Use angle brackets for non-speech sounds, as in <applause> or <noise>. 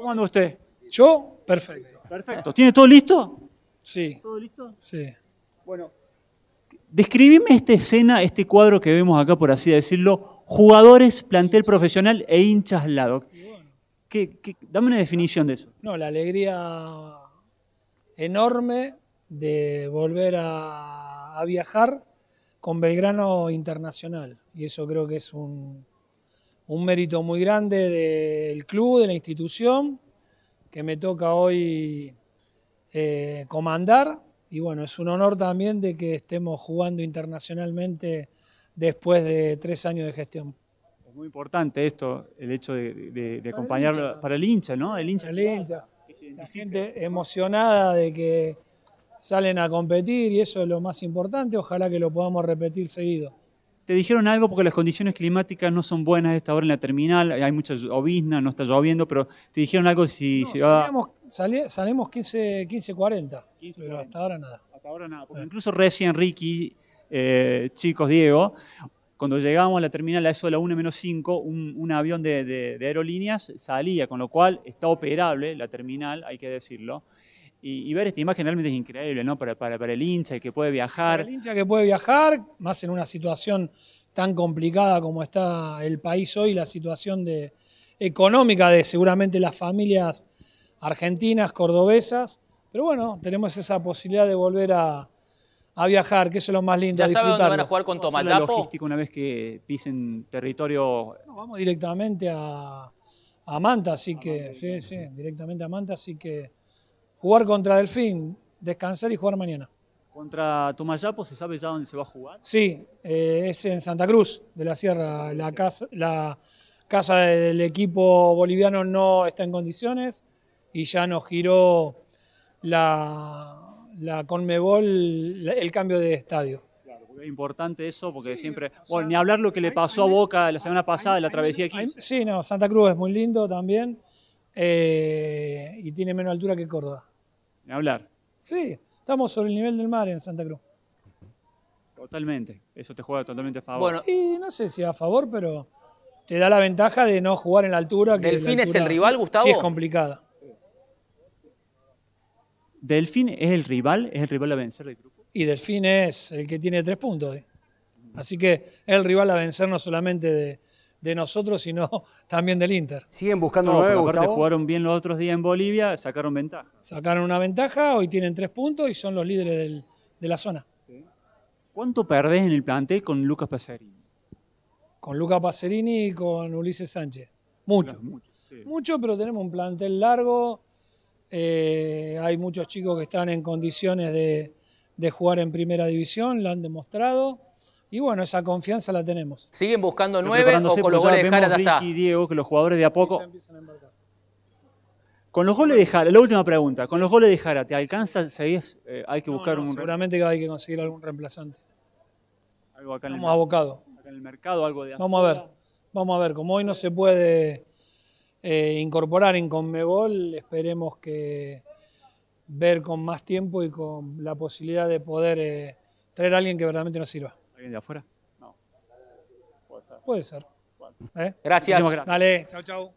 ¿Cómo anda usted? ¿Yo? Perfecto. Perfecto. ¿Tiene todo listo? Sí. ¿Todo listo? Sí. Bueno, describime esta escena, este cuadro que vemos acá, por así decirlo, jugadores, plantel profesional e hinchas lado ¿Qué, dame una definición de eso. No, la alegría enorme de volver a viajar con Belgrano Internacional. Y eso creo que es un, un mérito muy grande del club, de la institución, que me toca hoy eh, comandar. Y bueno, es un honor también de que estemos jugando internacionalmente después de tres años de gestión. Es muy importante esto, el hecho de, acompañarlo para el hincha, ¿no? El hincha. El hincha. La gente emocionada de que salen a competir y eso es lo más importante. Ojalá que lo podamos repetir seguido te dijeron algo porque las condiciones climáticas no son buenas a esta hora en la terminal, hay mucha llovizna, no está lloviendo, pero te dijeron algo si... salimos 15.40, pero hasta ahora nada. incluso recién Ricky, eh, chicos, Diego, cuando llegamos a la terminal a eso de la 1 menos 5, un, avión de aerolíneas salía, con lo cual está operable la terminal, hay que decirlo. Y, ver esta imagen realmente es increíble, ¿no? Para, para, el hincha que puede viajar. el hincha que puede viajar, más en una situación tan complicada como está el país hoy, la situación de, económica de seguramente las familias argentinas, cordobesas. Pero bueno, tenemos esa posibilidad de volver a, viajar, que eso es lo más lindo. Ya saben dónde van a jugar con Tomayapo. logística una vez que pisen territorio. vamos directamente a, Manta, así que. sí, sí, directamente a Manta, así que jugar contra Delfín, descansar y jugar mañana. Contra Tumayapo, ¿se sabe ya dónde se va a jugar? Sí, eh, es en Santa Cruz de la Sierra. La casa, la casa del equipo boliviano no está en condiciones y ya nos giró la, la Conmebol el cambio de estadio. Claro, es importante eso porque siempre. bueno, ni hablar lo que le pasó a Boca la semana pasada de la travesía aquí. sí, no, Santa Cruz es muy lindo también eh, y tiene menos altura que Córdoba hablar. Sí, estamos sobre el nivel del mar en Santa Cruz. Totalmente. Eso te juega totalmente a favor. Bueno, y no sé si a favor, pero te da la ventaja de no jugar en la altura. Que ¿Delfín es el rival, Gustavo? Sí, es complicada. ¿Delfín es el rival? ¿Es el rival a vencer Y Delfín es el que tiene tres puntos. ¿eh? Así que es el rival a vencer no solamente de, de nosotros, sino <laughs> también del Inter. Siguen buscando no, nueve, jugaron bien los otros días en Bolivia, sacaron ventaja. Sacaron una ventaja, hoy tienen tres puntos y son los líderes del, de la zona. ¿Cuánto perdés en el plantel con Lucas Pacerini? Con Lucas Pacerini y con Ulises Sánchez. Mucho. mucho, pero tenemos un plantel largo. Eh, hay muchos chicos que están en condiciones de, de jugar en primera división, lo han demostrado. Y bueno, esa confianza la tenemos. ¿Siguen buscando nueve o con los goles de Jara hasta Ricky y Diego, que los jugadores de a poco... Con los goles de Jara, la última pregunta, con los goles de Jara, ¿te alcanza? Eh, hay que buscar un... Seguramente que hay que conseguir algún reemplazante. Algo acá en el... abocado. en el mercado, algo de... Vamos a ver, vamos a ver. Como hoy no se puede eh, incorporar en Conmebol, esperemos que ver con más tiempo y con la posibilidad de poder eh, traer a alguien que verdaderamente nos sirva. ¿Alguien de afuera? No. Puede ser. Puede ser. ¿Eh? Gracias. gracias. Dale, chau, chau.